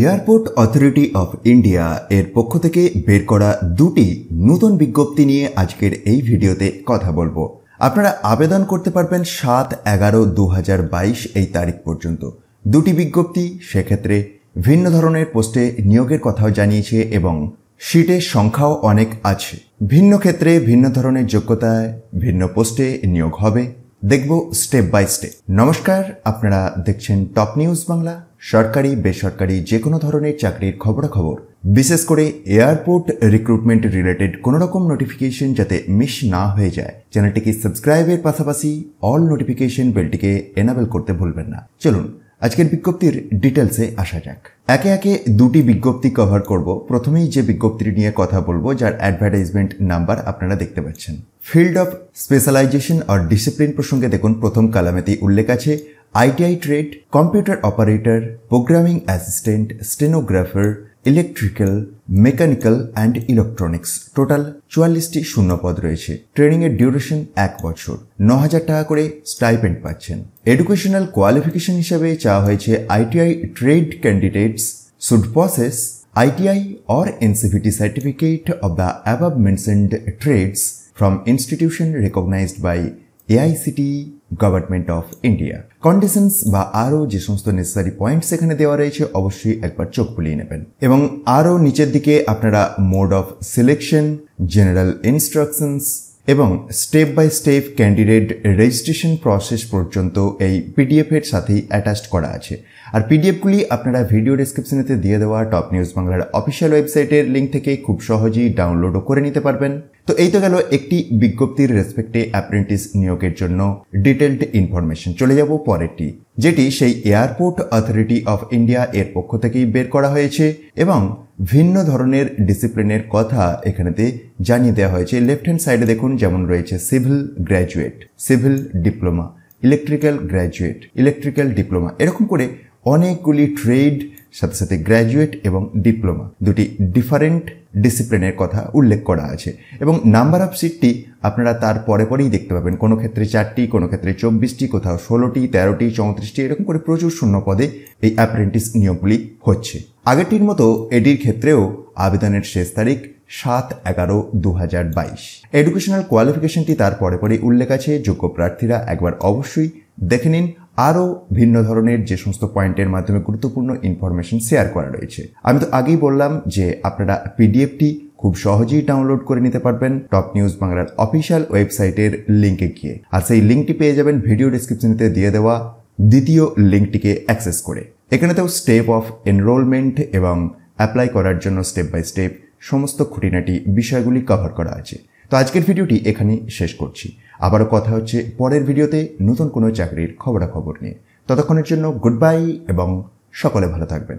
airport authority of India এর পক্ষ থেকে বের করা দুটি নতুন বিজ্ঞপ্তি নিয়ে আজকের এই ভিডিওতে কথা বলবো আপনারা আবেদন করতে পারবেন সাত এগারো দু এই তারিখ পর্যন্ত দুটি বিজ্ঞপ্তি সেক্ষেত্রে ভিন্ন ধরনের পোস্টে নিয়োগের কথাও জানিয়েছে এবং সিটের সংখ্যাও অনেক আছে ভিন্ন ক্ষেত্রে ভিন্ন ধরনের যোগ্যতায় ভিন্ন পোস্টে নিয়োগ হবে দেখব স্টেপ বাই স্টেপ নমস্কার আপনারা দেখছেন টপ নিউজ বাংলা সরকারি বেসরকারি যে কোনো ধরনের চাকরির খবরাখবর বিশেষ করে এয়ারপোর্ট রিক্রুটমেন্ট রিলেটেড কোনো রকম নোটিফিকেশন যাতে মিস না হয়ে যায় চ্যানেলটিকে সাবস্ক্রাইবের পাশাপাশি অল নোটিফিকেশন বেলটিকে এনাবেল করতে ভুলবেন না চলুন আজকের বিজ্ঞপ্তির ডিটেলসে আসা যাক একে একে দুটি বিজ্ঞপ্তি কভার করব প্রথমেই যে বিজ্ঞপ্তিটি নিয়ে কথা বলবো যার অ্যাডভার্টাইজমেন্ট নাম্বার আপনারা দেখতে পাচ্ছেন ফিল্ড অফ স্পেশালাইজেশন আর ডিসিপ্লিন প্রসঙ্গে দেখুন প্রথম কালামেতেই উল্লেখ আছে ITI trade computer operator programming assistant stenographer electrical mechanical and electronics total চুয়াল্লিশটি শূন্যপদ রয়েছে ট্রেনিংয়ের ডিউরেশন এক বছর ন হাজার টাকা করে স্টাইপেন্ড পাচ্ছেন এডুকেশনাল কোয়ালিফিকেশন হিসাবে চাওয়া হয়েছে ITI trade candidates should possess ITI or NCVT certificate of the above mentioned trades from institution recognised by AICTE government of India conditions বা আরও যে সমস্ত নেসেসারি পয়েন্টস এখানে দেওয়া রয়েছে অবশ্যই একবার চোখ বুলিয়ে নেবেন এবং আরও নিচের দিকে আপনারা mode of selection general instructions এবং step by step candidate registration process পর্যন্ত এই পিডিএফের সাথেই অ্যাটাচড করা আছে আর পিডিএফগুলি আপনারা ভিডিও ডিসক্রিপশনেতে দিয়ে দেওয়া টপ নিউজ বাংলার অফিসিয়াল ওয়েবসাইটের লিঙ্ক থেকে খুব সহজেই ডাউনলোডও করে নিতে পারবেন তো এই তো গেল একটি বিজ্ঞপ্তির রেসপেক্টে অ্যাপ্রেন্টিস নিয়োগের জন্য ডিটেলড ইনফরমেশন চলে যাব পরেরটি যেটি সেই এয়ারপোর্ট অথরিটি অফ ইন্ডিয়া এর পক্ষ থেকেই বের করা হয়েছে এবং ভিন্ন ধরনের ডিসিপ্লিনের কথা এখানেতে জানিয়ে দেওয়া হয়েছে লেফট হ্যান্ড সাইডে দেখুন যেমন রয়েছে civil graduate civil diploma electrical graduate electrical diploma এরকম করে অনেকগুলি ট্রেড সাথে সাথে গ্র্যাজুয়েট এবং ডিপ্লোমা দুটি ডিফারেন্ট ডিসিপ্লিনের কথা উল্লেখ করা আছে এবং নাম্বার অফ সিটটি আপনারা তার পরে পরেই দেখতে পাবেন কোনো ক্ষেত্রে চারটি কোনো ক্ষেত্রে চব্বিশটি কোথাও ষোলোটি তেরোটি চৌত্রিশটি এরকম করে প্রচুর শূন্য পদে এই অ্যাপ্রেন্টিস নিয়োগগুলি হচ্ছে আগেরটির মতো এটির ক্ষেত্রেও আবেদনের শেষ তারিখ সাত এগারো দু হাজার বাইশ এডুকেশনাল কোয়ালিফিকেশনটি তার পরে পরে উল্লেখ আছে যোগ্য প্রার্থীরা একবার অবশ্যই দেখে নিন আরও ভিন্ন ধরনের যে সমস্ত পয়েন্টের মাধ্যমে গুরুত্বপূর্ণ ইনফরমেশন শেয়ার করা রয়েছে আমি তো আগেই বললাম যে আপনারা পিডিএফটি খুব সহজেই ডাউনলোড করে নিতে পারবেন টপ নিউজ বাংলার অফিসিয়াল ওয়েবসাইটের লিঙ্কে গিয়ে আর সেই লিঙ্কটি পেয়ে যাবেন ভিডিও ডিসক্রিপশনেতে দিয়ে দেওয়া দ্বিতীয় লিঙ্কটিকে অ্যাক্সেস করে এখানেতেও স্টেপ অফ এনরোলমেন্ট এবং অ্যাপ্লাই করার জন্য স্টেপ বাই স্টেপ সমস্ত খুঁটিনাটি বিষয়গুলি কভার করা আছে তো আজকের ভিডিওটি এখানেই শেষ করছি আবারও কথা হচ্ছে পরের ভিডিওতে নতুন কোনো চাকরির খবরাখবর নিয়ে ততক্ষণের জন্য গুড বাই এবং সকলে ভালো থাকবেন